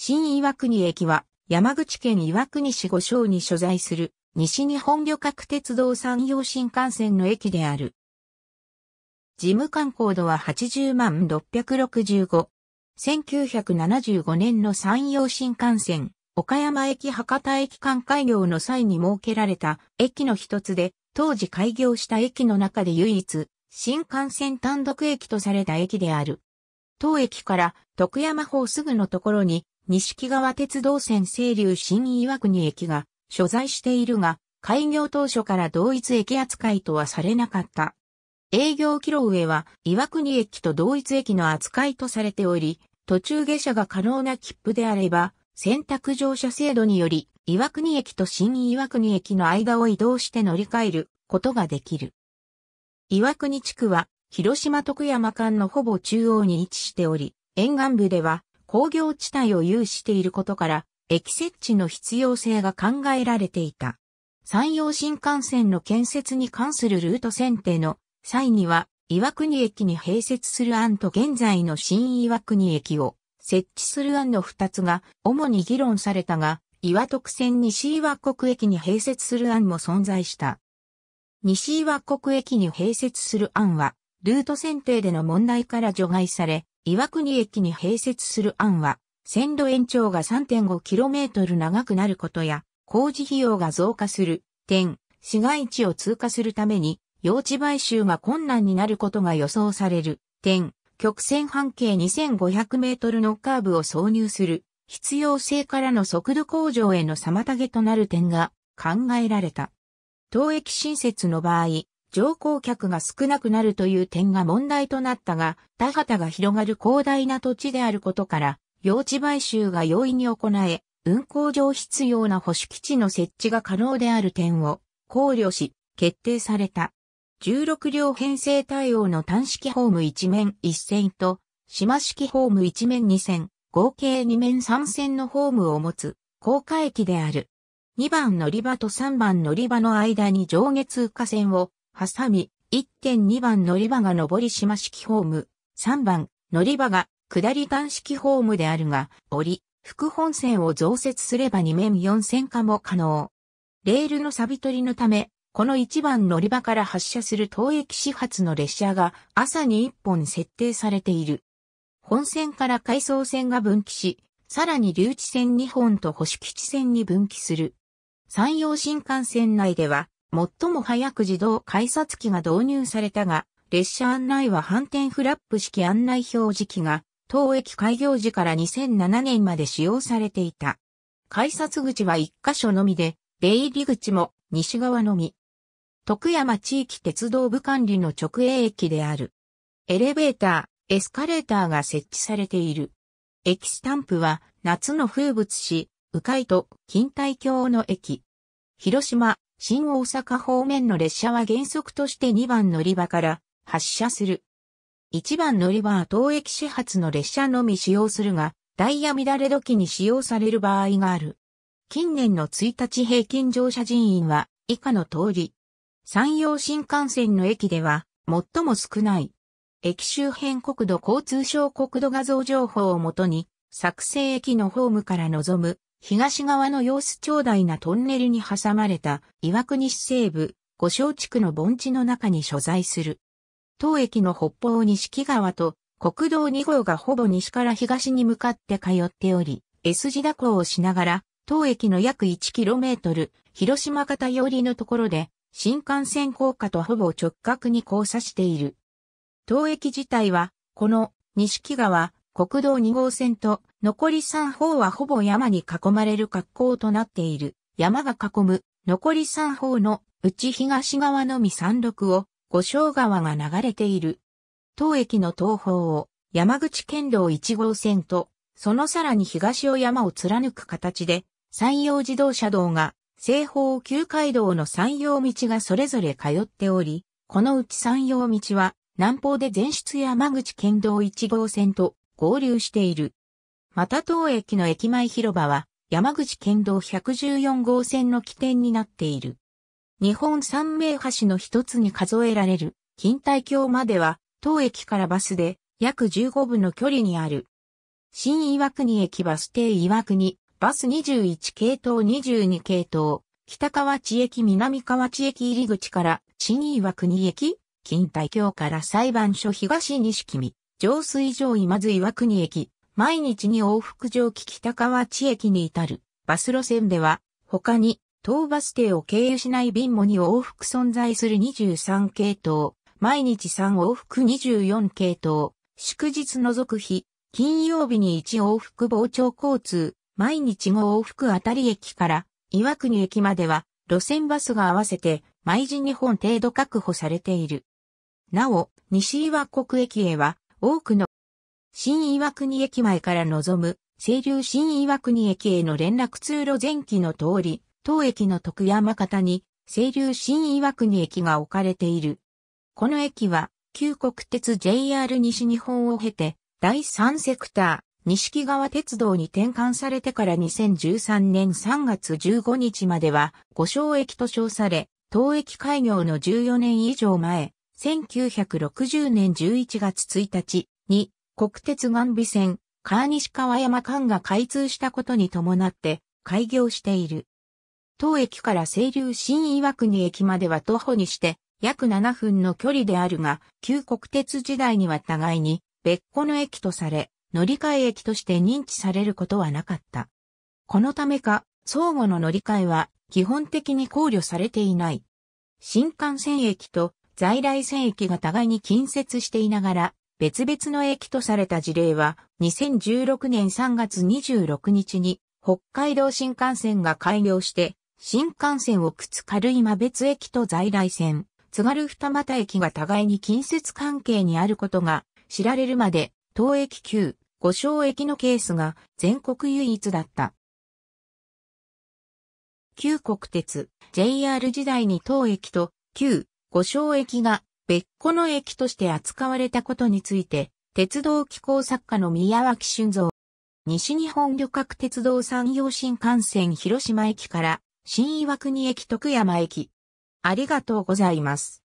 新岩国駅は山口県岩国市五章に所在する西日本旅客鉄道山陽新幹線の駅である。事務官コードは80万665。1975年の山陽新幹線、岡山駅博多駅間開業の際に設けられた駅の一つで、当時開業した駅の中で唯一、新幹線単独駅とされた駅である。当駅から徳山方すぐのところに錦川鉄道線清流新岩国駅が所在しているが、開業当初から同一駅扱いとはされなかった。営業キロ上は岩国駅と同一駅の扱いとされており、途中下車が可能な切符であれば、選択乗車制度により、岩国駅と新岩国駅の間を移動して乗り換えることができる。岩国地区は広島徳山間のほぼ中央に位置しており、沿岸部では工業地帯を有していることから、駅設置の必要性が考えられていた。山陽新幹線の建設に関するルート選定の際には、岩国駅に併設する案と現在の新岩国駅を設置する案の2つが主に議論されたが、岩徳線西岩国駅に併設する案も存在した。西岩国駅に併設する案は、ルート選定での問題から除外され、岩国駅に併設する案は、線路延長が 3.5km 長くなることや、工事費用が増加する点、市街地を通過するために、用地買収が困難になることが予想される点、曲線半径 2500m のカーブを挿入する必要性からの速度向上への妨げとなる点が考えられた。当駅新設の場合、乗降客が少なくなるという点が問題となったが、田畑が広がる広大な土地であることから、用地買収が容易に行え、運行上必要な保守基地の設置が可能である点を考慮し、決定された。16両編成対応の単式ホーム1面1線と、島式ホーム1面2線、合計2面3線のホームを持つ、高架駅である。2番乗り場と3番乗り場の間に上下通過線をさみ、1.2番乗り場が上り島式ホーム、3番乗り場が下り単式ホームであるが、折、副本線を増設すれば2面4線化も可能。レールの錆取りのため、この1番乗り場から発車する当駅始発の列車が朝に1本設定されている。本線から回送線が分岐し、さらに留置線2本と保守基地線に分岐する。山陽新幹線内では、最も早く自動改札機が導入されたが、列車案内は反転フラップ式案内表示機が、当駅開業時から2007年まで使用されていた。改札口は1箇所のみで、出入り口も西側のみ。徳山地域鉄道部管理の直営駅である。エレベーター、エスカレーターが設置されている。駅スタンプは夏の風物詩、迂回と錦帯橋の駅。広島、新大阪方面の列車は原則として2番乗り場から発車する。1番乗り場は当駅始発の列車のみ使用するが、ダイヤ乱れ時に使用される場合がある。近年の1日平均乗車人員は以下の通り。山陽新幹線の駅では最も少ない。駅周辺国土交通省国土画像情報をもとに、作成駅のホームから望む東側の様子長大なトンネルに挟まれた岩国市西部五小地区の盆地の中に所在する。当駅の北方西木川と国道2号がほぼ西から東に向かって通っており、S 字蛇行をしながら、当駅の約 1km、広島方寄りのところで、新幹線高架とほぼ直角に交差している。当駅自体は、この、西木川、国道2号線と残り3方はほぼ山に囲まれる格好となっている。山が囲む残り3方のうち東側のみ山麓を五章川が流れている。当駅の東方を山口県道1号線とそのさらに東を山を貫く形で山陽自動車道が西方旧街道の山陽道がそれぞれ通っており、このうち山陽道は南方で全出山口県道1号線と合流している。また当駅の駅前広場は山口県道114号線の起点になっている。日本三名橋の一つに数えられる近代橋までは当駅からバスで約15分の距離にある。新岩国駅バス停岩国、バス21系統22系統、北河内駅南河内駅入り口から新岩国駅、近代橋から裁判所東西君。上水上今津岩国駅、毎日に往復上機北川地駅に至るバス路線では、他に東バス停を経由しない便もに往復存在する23系統、毎日3往復24系統、祝日除く日、金曜日に1往復傍聴交通、毎日5往復あたり駅から岩国駅までは、路線バスが合わせて毎時2本程度確保されている。なお、西岩国駅へは、多くの新岩国駅前から望む清流新岩国駅への連絡通路前期の通り、当駅の徳山方に清流新岩国駅が置かれている。この駅は旧国鉄 JR 西日本を経て第3セクター、西木川鉄道に転換されてから2013年3月15日までは、五小駅と称され、当駅開業の14年以上前、1960年11月1日に国鉄岩美線川西川山間が開通したことに伴って開業している。当駅から清流新岩国駅までは徒歩にして約7分の距離であるが、旧国鉄時代には互いに別個の駅とされ、乗り換え駅として認知されることはなかった。このためか、相互の乗り換えは基本的に考慮されていない。新幹線駅と在来線駅が互いに近接していながら、別々の駅とされた事例は、2016年3月26日に、北海道新幹線が開業して、新幹線を靴軽今別駅と在来線、津軽二俣駅が互いに近接関係にあることが知られるまで、東駅級、五小駅のケースが全国唯一だった。旧国鉄、JR 時代に東駅と旧五小駅が別個の駅として扱われたことについて、鉄道機構作家の宮脇俊造。西日本旅客鉄道産業新幹線広島駅から新岩国駅徳山駅。ありがとうございます。